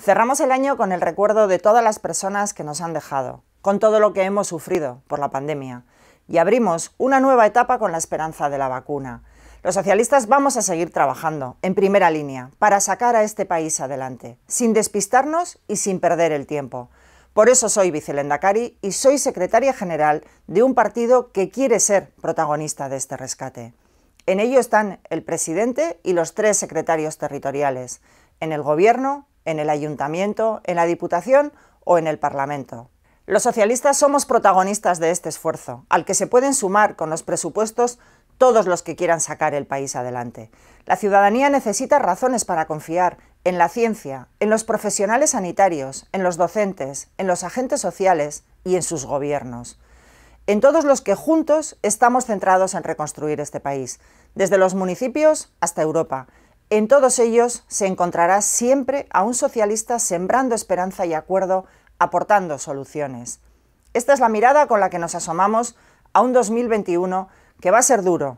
Cerramos el año con el recuerdo de todas las personas que nos han dejado, con todo lo que hemos sufrido por la pandemia, y abrimos una nueva etapa con la esperanza de la vacuna. Los socialistas vamos a seguir trabajando en primera línea para sacar a este país adelante, sin despistarnos y sin perder el tiempo. Por eso soy vicelendacari y soy secretaria general de un partido que quiere ser protagonista de este rescate. En ello están el presidente y los tres secretarios territoriales, en el gobierno en el ayuntamiento, en la Diputación o en el Parlamento. Los socialistas somos protagonistas de este esfuerzo, al que se pueden sumar con los presupuestos todos los que quieran sacar el país adelante. La ciudadanía necesita razones para confiar en la ciencia, en los profesionales sanitarios, en los docentes, en los agentes sociales y en sus gobiernos. En todos los que juntos estamos centrados en reconstruir este país, desde los municipios hasta Europa, en todos ellos se encontrará siempre a un socialista sembrando esperanza y acuerdo, aportando soluciones. Esta es la mirada con la que nos asomamos a un 2021 que va a ser duro,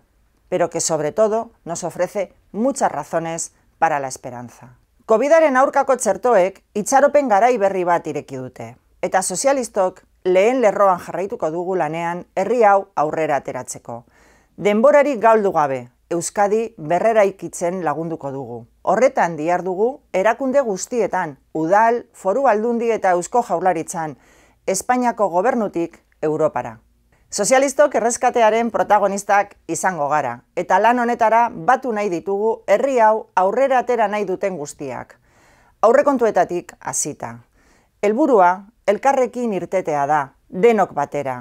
pero que sobre todo nos ofrece muchas razones para la esperanza. Covidaren aurkako txertoek itxaropen garai berri bat ireki dute, eta sozialistok lehen lerroan jarraituko dugu lanean herri hau aurrera ateratzeko. Denborarik galdu gabe, Euskadi berrera ikitzen lagunduko dugu. Horretan dugu erakunde guztietan, udal, foru aldundi eta eusko jaularitzan, Espainiako gobernutik, Europara. Sozialistok errezkatearen protagonistak izango gara, eta lan honetara batu nahi ditugu herri hau aurrera atera nahi duten guztiak. Aurrekontuetatik hasita. Helburua elkarrekin irtetea da, denok batera.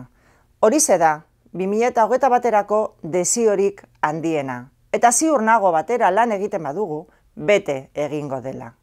Horize da, 2008 baterako desiorik handiena. Eta ziur nago batera lan egiten badugu, bete egingo dela.